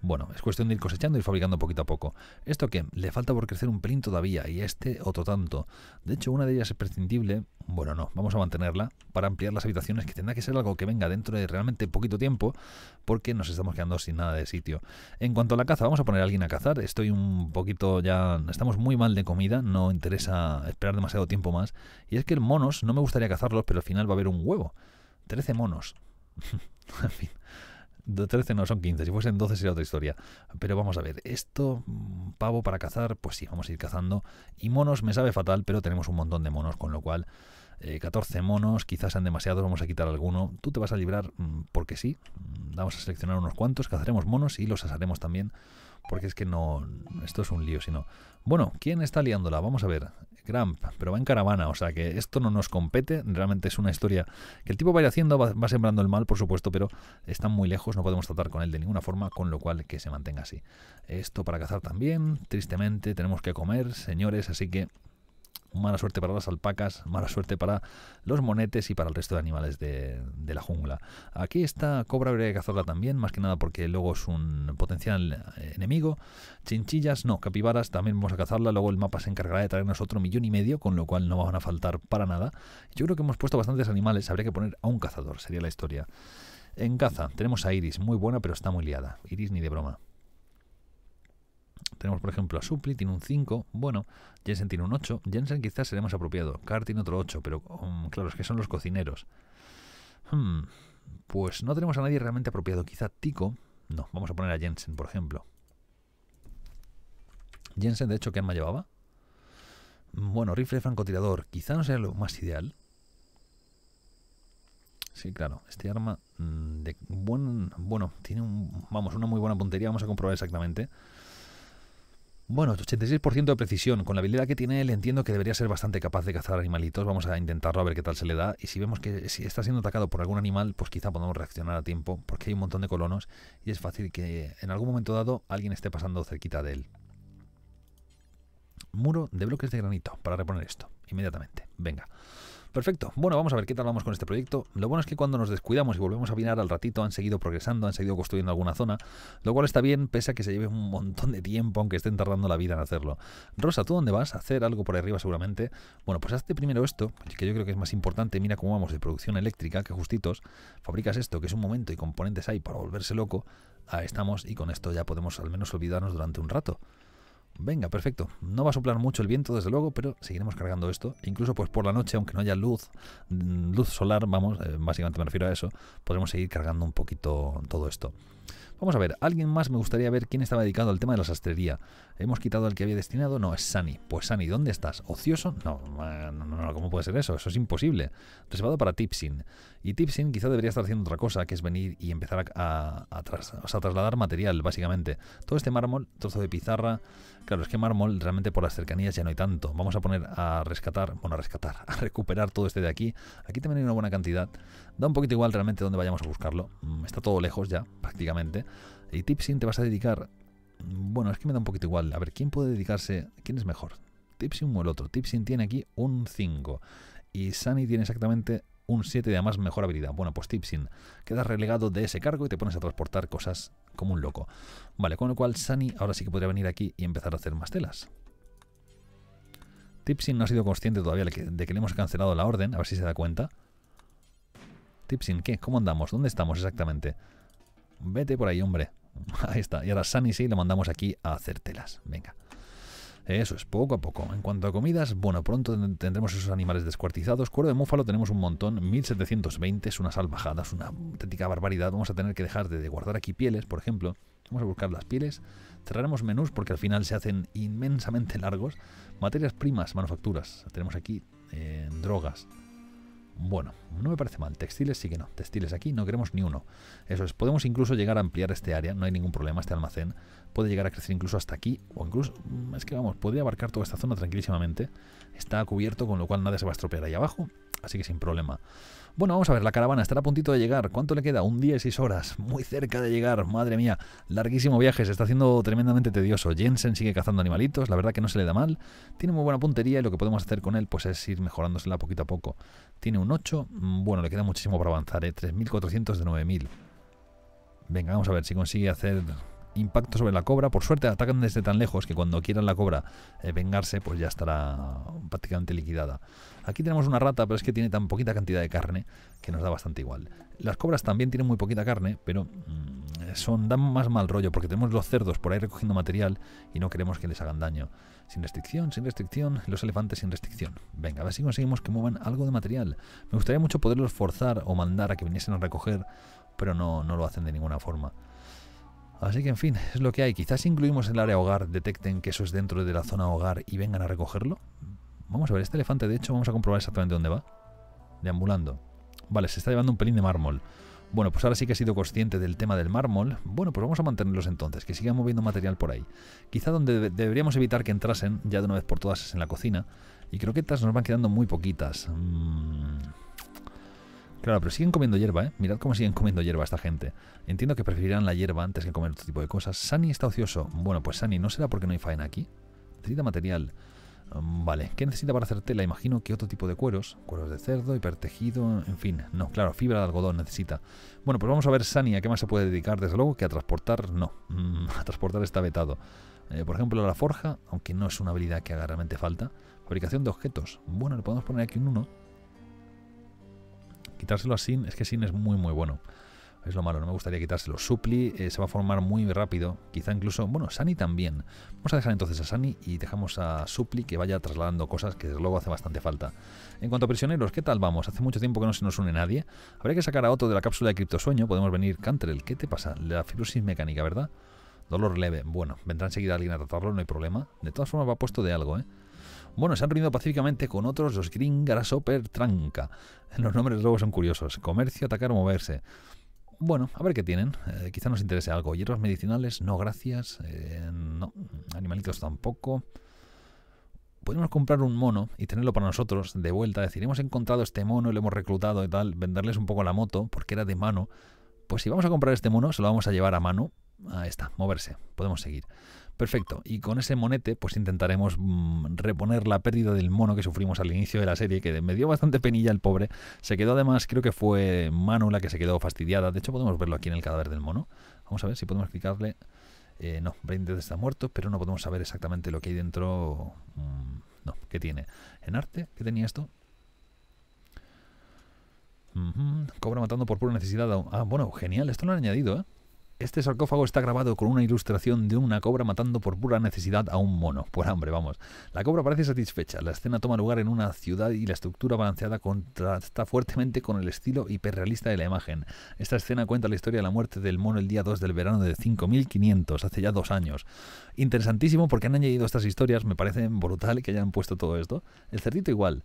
Bueno, es cuestión de ir cosechando y fabricando poquito a poco. Esto qué? le falta por crecer un pelín todavía y este otro tanto. De hecho, una de ellas es prescindible. Bueno, no, vamos a mantenerla para ampliar las habitaciones, que tendrá que ser algo que venga dentro de realmente poquito tiempo, porque nos estamos quedando sin nada de sitio. En cuanto a la caza, vamos a poner a alguien a cazar. Estoy un poquito ya. Estamos muy mal de comida, no interesa esperar demasiado tiempo más. Y es que el monos, no me gustaría cazarlos, pero al final va a haber un huevo. 13 monos. en fin. 13 no, son 15. Si fuesen 12 sería otra historia. Pero vamos a ver, esto, mm, pavo para cazar, pues sí, vamos a ir cazando. Y monos me sabe fatal, pero tenemos un montón de monos, con lo cual 14 eh, monos, quizás sean demasiados, vamos a quitar alguno. Tú te vas a librar mm, porque sí. Mm, vamos a seleccionar unos cuantos, cazaremos monos y los asaremos también. Porque es que no, esto es un lío, sino... Bueno, ¿quién está liándola? Vamos a ver. Gramp, pero va en caravana, o sea que esto no nos compete, realmente es una historia que el tipo va haciendo, va sembrando el mal, por supuesto, pero están muy lejos, no podemos tratar con él de ninguna forma, con lo cual que se mantenga así. Esto para cazar también, tristemente, tenemos que comer, señores, así que Mala suerte para las alpacas, mala suerte para los monetes y para el resto de animales de, la jungla. Aquí esta cobra habría que cazarla también, más que nada porque luego es un potencial eh, enemigo. Chinchillas, no, capibaras también vamos a cazarla. Luego el mapa se encargará de traernos otro millón y medio, con lo cual no van a faltar para nada. Yo creo que hemos puesto bastantes animales, habría que poner a un cazador, sería la historia. En caza tenemos a Iris, muy buena pero está muy liada. Iris ni de broma. Tenemos, por ejemplo, a Supli, tiene un 5. Bueno, Jensen tiene un 8. Jensen quizás seremos más apropiado. Carr tiene otro 8, pero mm, claro, es que son los cocineros. Hmm, pues no tenemos a nadie realmente apropiado. Quizá Tico. No, vamos a poner a Jensen, por ejemplo. Jensen, de hecho, ¿qué arma llevaba? Mm, bueno, rifle francotirador. Quizá no sea lo más ideal. Sí, claro. Este arma mm, de buen... Bueno, tiene un... Vamos, una muy buena puntería. Vamos a comprobar exactamente. Bueno, 86% de precisión. Con la habilidad que tiene él entiendo que debería ser bastante capaz de cazar animalitos. Vamos a intentarlo a ver qué tal se le da. Y si vemos que si está siendo atacado por algún animal, pues quizá podamos reaccionar a tiempo, porque hay un montón de colonos y es fácil que en algún momento dado alguien esté pasando cerquita de él. Muro de bloques de granito para reponer esto, inmediatamente. Venga. Perfecto. Bueno, vamos a ver qué tal vamos con este proyecto. Lo bueno es que cuando nos descuidamos y volvemos a vinar al ratito, han seguido progresando, han seguido construyendo alguna zona, lo cual está bien, pese a que se lleve un montón de tiempo, aunque estén tardando la vida en hacerlo. Rosa, ¿tú dónde vas? A hacer algo por arriba seguramente. Bueno, pues hazte primero esto, que yo creo que es más importante. Mira cómo vamos de producción eléctrica, que justitos. Fabricas esto, que es un momento y componentes hay para volverse loco. Ahí estamos y con esto ya podemos al menos olvidarnos durante un rato. Venga, perfecto. No va a soplar mucho el viento, desde luego, pero seguiremos cargando esto. incluso pues por la noche, aunque no haya luz, mm, luz solar, vamos, eh, básicamente me refiero a eso, podremos seguir cargando un poquito todo esto. Vamos a ver, alguien más me gustaría ver quién estaba dedicado al tema de la sastrería. ¿Hemos quitado al que había destinado? No, es Sani. Pues Sani, ¿dónde estás? ¿Ocioso? No, no, no, ¿cómo puede ser eso? Eso es imposible. Reservado para Tipsin. Y Tipsin quizá debería estar haciendo otra cosa, que es venir y empezar a, a, a trasladar material, básicamente. Todo este mármol, trozo de pizarra. Claro, es que mármol realmente por las cercanías ya no hay tanto. Vamos a poner a rescatar, bueno, a rescatar, a recuperar todo este de aquí. Aquí también hay una buena cantidad. Da un poquito igual realmente dónde vayamos a buscarlo. Mm, está todo lejos ya, prácticamente. Y Tipsin te vas a dedicar bueno, es que me da un poquito igual. A ver, ¿quién puede dedicarse? ¿Quién es mejor? ¿Tipsin o el otro? Tipsin tiene aquí un 5 y Sunny tiene exactamente un 7 de además mejor habilidad. Bueno, pues Tipsin, queda relegado de ese cargo y te pones a transportar cosas como un loco. Vale, con lo cual Sunny ahora sí que podría venir aquí y empezar a hacer más telas. Tipsin no ha sido consciente todavía de que le hemos cancelado la orden, a ver si se da cuenta. Tipsin, ¿qué? ¿Cómo andamos? ¿Dónde estamos exactamente? Vete por ahí, hombre. Ahí está. Y ahora y sí lo mandamos aquí a hacer telas. Venga. Eso es, poco a poco. En cuanto a comidas, bueno, pronto tendremos esos animales descuartizados. Cuero de múfalo tenemos un montón, 1720, es una salvajada, es una auténtica barbaridad. Vamos a tener que dejar de guardar aquí pieles, por ejemplo. Vamos a buscar las pieles. Cerraremos menús porque al final se hacen inmensamente largos. Materias primas, manufacturas. Tenemos aquí eh, drogas. Bueno, no me parece mal. Textiles sí que no. Textiles aquí no queremos ni uno. Eso es. Podemos incluso llegar a ampliar este área. No hay ningún problema. Este almacén puede llegar a crecer incluso hasta aquí. O incluso... Mm, es que vamos, podría abarcar toda esta zona tranquilísimamente. Está cubierto, con lo cual nadie se va a estropear ahí abajo así que sin problema. Bueno, vamos a ver, la caravana estará a puntito de llegar. ¿Cuánto le queda? Un día y seis horas. Muy cerca de llegar, madre mía. Larguísimo viaje, se está haciendo tremendamente tedioso. Jensen sigue cazando animalitos, la verdad que no se le da mal. Tiene muy buena puntería y lo que podemos hacer con él pues es ir mejorándosela poquito a poco. Tiene un 8, mm, bueno, le queda muchísimo para avanzar, ¿eh? 3.400 de 9.000. Venga, vamos a ver si consigue hacer impacto sobre la cobra. Por suerte atacan desde tan lejos que cuando quieran la cobra eh, vengarse, pues ya estará prácticamente liquidada. Aquí tenemos una rata, pero es que tiene tan poquita cantidad de carne que nos da bastante igual. Las cobras también tienen muy poquita carne, pero mm, son dan más mal rollo porque tenemos los cerdos por ahí recogiendo material y no queremos que les hagan daño. Sin restricción, sin restricción, los elefantes sin restricción. Venga, a ver si conseguimos que muevan algo de material. Me gustaría mucho poderlos forzar o mandar a que viniesen a recoger, pero no, no lo hacen de ninguna forma. Así que, en fin, es lo que hay. Quizás incluimos el área hogar, detecten que eso es dentro de la zona hogar y vengan a recogerlo. Vamos a ver, este elefante, de hecho, vamos a comprobar exactamente dónde va. Deambulando. Vale, se está llevando un pelín de mármol. Bueno, pues ahora sí que ha sido consciente del tema del mármol. Bueno, pues vamos a mantenerlos entonces, que sigan moviendo material por ahí. Quizá donde deberíamos evitar que entrasen, ya de una vez por todas, es en la cocina. Y creo que estas nos van quedando muy poquitas. Mmm... Claro, pero siguen comiendo hierba, ¿eh? Mirad cómo siguen comiendo hierba esta gente. Entiendo que preferirán la hierba antes que comer otro este tipo de cosas. Sani está ocioso. Bueno, pues Sani, ¿no será porque no hay faena aquí? Necesita material. Mm, vale, ¿qué necesita para hacer tela? Imagino que otro tipo de cueros, cueros de cerdo, hipertejido, en fin. No, claro, fibra de algodón necesita. Bueno, pues vamos a ver, Sani, a qué más se puede dedicar, desde luego, que a transportar, no. Mm, a transportar está vetado. Eh, por ejemplo, la forja, aunque no es una habilidad que haga realmente falta. Fabricación de objetos. Bueno, le podemos poner aquí un 1 quitárselo a Sin, es que Sin es muy, muy bueno. Es lo malo, no me gustaría quitárselo. Supli eh, se va a formar muy rápido, quizá incluso, bueno, Sani también. Vamos a dejar entonces a Sani y dejamos a Supli que vaya trasladando cosas que desde luego hace bastante falta. En cuanto a prisioneros, ¿qué tal vamos? Hace mucho tiempo que no se nos une nadie. Habría que sacar a otro de la cápsula de criptosueño. Podemos venir. Cantrell, ¿qué te pasa? La fibrosis mecánica, ¿verdad? Dolor leve. Bueno, vendrá enseguida alguien a tratarlo, no hay problema. De todas formas va puesto de algo, ¿eh? Bueno, se han reunido pacíficamente con otros, los Green Grasshopper Tranca. Los nombres luego son curiosos. Comercio, atacar o moverse. Bueno, a ver qué tienen. Eh, quizá nos interese algo. Hierbas medicinales, no gracias. Eh, no, animalitos tampoco. Podemos comprar un mono y tenerlo para nosotros de vuelta. decir, hemos encontrado este mono y lo hemos reclutado y tal. Venderles un poco la moto porque era de mano. Pues si vamos a comprar este mono, se lo vamos a llevar a mano. Ahí está, moverse. Podemos seguir. Perfecto. Y con ese monete, pues intentaremos mm, reponer la pérdida del mono que sufrimos al inicio de la serie, que me dio bastante penilla el pobre. Se quedó además, creo que fue Manu la que se quedó fastidiada. De hecho, podemos verlo aquí en el cadáver del mono. Vamos a ver si podemos explicarle Eh, no, Braindead está muerto, pero no podemos saber exactamente lo que hay dentro. Mm, no, ¿qué tiene? ¿En arte? ¿Qué tenía esto? Cobra matando por pura necesidad. Ah, bueno, genial, esto lo han añadido, ¿eh? Este sarcófago está grabado con una ilustración de una cobra matando por pura necesidad a un mono, por hambre, vamos. La cobra parece satisfecha. La escena toma lugar en una ciudad y la estructura balanceada contrasta fuertemente con el estilo hiperrealista de la imagen. Esta escena cuenta la historia de la muerte del mono el día 2 del verano de 5500, hace ya dos años. Interesantísimo porque han añadido estas historias, me parece brutal que hayan puesto todo esto. El cerdito igual.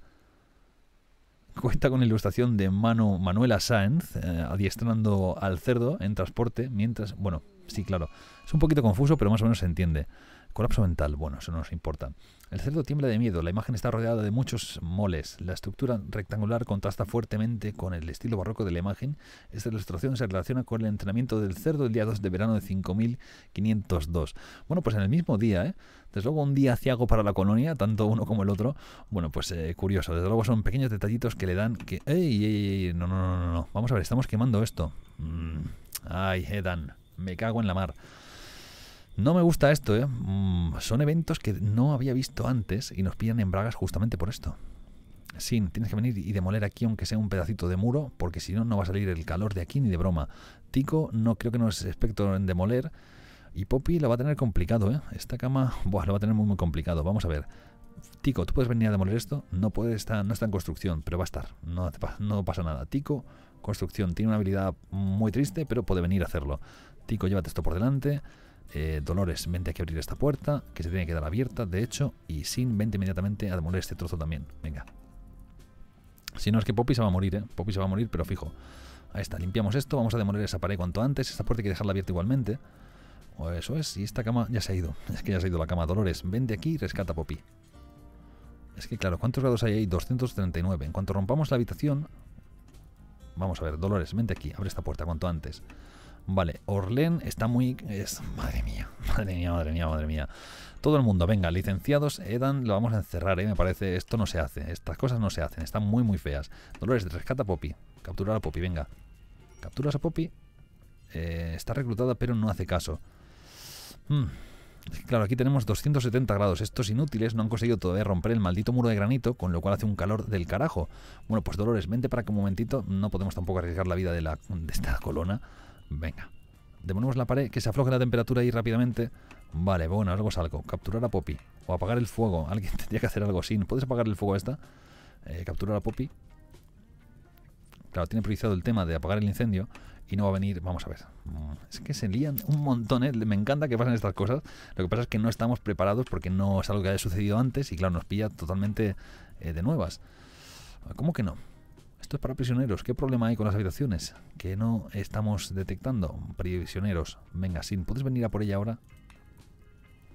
Cuenta con la ilustración de Manu, Manuela Sáenz, eh, adiestrando al cerdo en transporte, mientras... Bueno, sí, claro. Es un poquito confuso, pero más o menos se entiende. Colapso mental, bueno, eso no nos importa. El cerdo tiembla de miedo, la imagen está rodeada de muchos moles, la estructura rectangular contrasta fuertemente con el estilo barroco de la imagen. Esta ilustración se relaciona con el entrenamiento del cerdo el día 2 de verano de 5502. Bueno, pues en el mismo día, ¿eh? desde luego un día aciago para la colonia, tanto uno como el otro. Bueno, pues eh, curioso, desde luego son pequeños detallitos que le dan que... ¡Ey, ey, ey! No, no, no, no, Vamos a ver, estamos quemando esto. Mm, ay, Edan, me cago en la mar. No me gusta esto, ¿eh? Mm, son eventos que no había visto antes y nos pillan en bragas justamente por esto. Sin, sí, tienes que venir y demoler aquí aunque sea un pedacito de muro, porque si no, no va a salir el calor de aquí ni de broma. Tico no creo que nos espectro en demoler. Y Poppy la va a tener complicado, ¿eh? Esta cama, buah, lo va a tener muy, complicado. Vamos a ver. Tico, ¿tú puedes venir a demoler esto? No puede estar, no está en construcción, pero va a estar. No, no pasa nada. Tico, construcción, tiene una habilidad muy triste, pero puede venir a hacerlo. Tico, llévate esto por delante. Eh, Dolores, vente aquí a abrir esta puerta, que se tiene que dar abierta, de hecho, y Sin, vente inmediatamente a demoler este trozo también. Venga. Si no es que Poppy se va a morir, ¿eh? Poppy se va a morir, pero fijo. Ahí está, limpiamos esto, vamos a demoler esa pared cuanto antes, esta puerta hay que dejarla abierta igualmente. O eso es, y esta cama ya se ha ido. Es que ya se ha ido la cama. Dolores, vente aquí y rescata a Poppy. Es que claro, ¿cuántos grados hay ahí? 239. En cuanto rompamos la habitación... Vamos a ver, Dolores, vente aquí, abre esta puerta cuanto antes. Vale, Orlen está muy... Es, madre mía, madre mía, madre mía, madre mía. Todo el mundo, venga, licenciados, Edan, eh, lo vamos a encerrar, ¿eh? me parece. Esto no se hace, estas cosas no se hacen, están muy, muy feas. Dolores, rescata a Poppy. captura a Poppy, venga. Capturas a Poppy. Eh, está reclutada, pero no hace caso. Hmm, claro, aquí tenemos 270 grados. Estos inútiles no han conseguido todavía romper el maldito muro de granito, con lo cual hace un calor del carajo. Bueno, pues Dolores, vente para que un momentito. No podemos tampoco arriesgar la vida de, la, de esta colona. Venga. Demonemos la pared, que se afloje la temperatura ahí rápidamente. Vale, bueno, algo es algo. Capturar a Poppy. O apagar el fuego. Alguien tendría que hacer algo sin. ¿Puedes apagar el fuego a esta? Eh, capturar a Poppy. Claro, tiene priorizado el tema de apagar el incendio y no va a venir. Vamos a ver. Mm, es que se lían un montón, ¿eh? Me encanta que pasen estas cosas. Lo que pasa es que no estamos preparados porque no es algo que haya sucedido antes y, claro, nos pilla totalmente eh, de nuevas. ¿Cómo que no? Esto es para prisioneros. ¿Qué problema hay con las habitaciones? Que no estamos detectando. Prisioneros. Venga, Sin, ¿puedes venir a por ella ahora?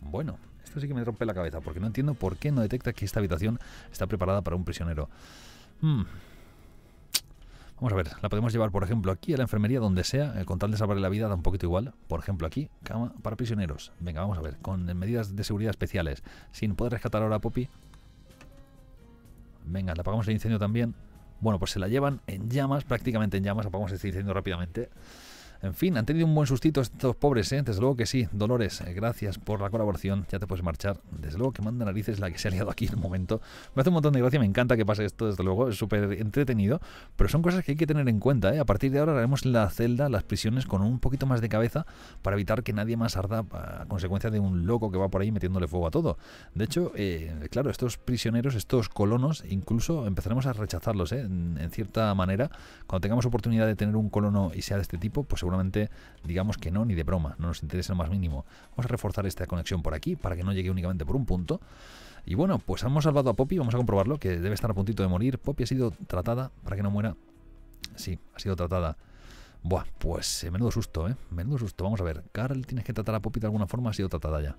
Bueno, esto sí que me rompe la cabeza, porque no entiendo por qué no detecta que esta habitación está preparada para un prisionero. Hmm. Vamos a ver, la podemos llevar, por ejemplo, aquí a la enfermería, donde sea, con tal de salvarle la vida, da un poquito igual. Por ejemplo, aquí, cama para prisioneros. Venga, vamos a ver, con medidas de seguridad especiales. Sin ¿puedes rescatar ahora a Poppy. Venga, le apagamos el incendio también. Bueno, pues se la llevan en llamas, prácticamente en llamas, vamos a diciendo rápidamente, en fin, han tenido un buen sustito estos pobres, ¿eh? desde luego que sí. Dolores, eh, gracias por la colaboración. Ya te puedes marchar. Desde luego que manda narices la que se ha liado aquí en el momento. Me hace un montón de gracia, me encanta que pase esto, desde luego. Es súper entretenido. Pero son cosas que hay que tener en cuenta. ¿eh? A partir de ahora haremos la celda, las prisiones con un poquito más de cabeza para evitar que nadie más arda ah, a consecuencia de un loco que va por ahí metiéndole fuego a todo. De hecho, eh, claro, estos prisioneros, estos colonos, incluso empezaremos a rechazarlos ¿eh? en, en cierta manera. Cuando tengamos oportunidad de tener un colono y sea de este tipo, pues seguramente digamos que no, ni de broma, no nos interesa lo más mínimo. Vamos a reforzar esta conexión por aquí para que no llegue únicamente por un punto. Y bueno, pues hemos salvado a Poppy, vamos a comprobarlo, que debe estar a puntito de morir. Poppy ha sido tratada para que no muera. Sí, ha sido tratada. Buah, pues eh, menudo susto, ¿eh? Menudo susto. Vamos a ver, Carl, tienes que tratar a Poppy de alguna forma, ha sido tratada ya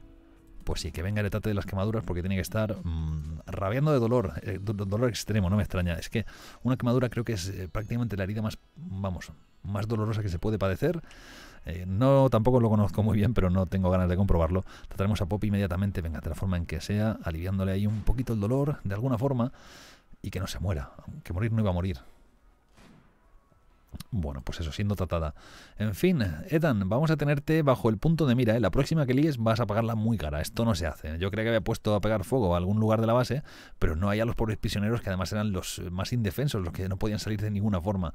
pues sí, que venga el etate de las quemaduras porque tiene que estar mm, rabiando de dolor, eh, dolor extremo, no me extraña. Es que una quemadura creo que es eh, prácticamente la herida más, vamos, más dolorosa que se puede padecer. Eh, no, tampoco lo conozco muy bien, pero no tengo ganas de comprobarlo. Trataremos a Poppy inmediatamente, venga, de la forma en que sea, aliviándole ahí un poquito el dolor, de alguna forma, y que no se muera, que morir no iba a morir. Bueno, pues eso, siendo tratada. En fin, Edan, vamos a tenerte bajo el punto de mira. ¿eh? La próxima que líes vas a pagarla muy cara. Esto no se hace. Yo creo que había puesto a pegar fuego a algún lugar de la base, pero no hay a los pobres prisioneros que además eran los más indefensos, los que no podían salir de ninguna forma.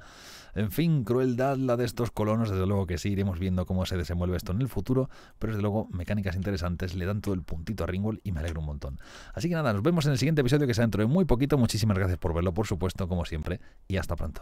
En fin, crueldad la de estos colonos. Desde luego que sí, iremos viendo cómo se desenvuelve esto en el futuro, pero desde luego mecánicas interesantes le dan todo el puntito a Ringwall y me alegro un montón. Así que nada, nos vemos en el siguiente episodio que se dentro de muy poquito. Muchísimas gracias por verlo, por supuesto, como siempre, y hasta pronto.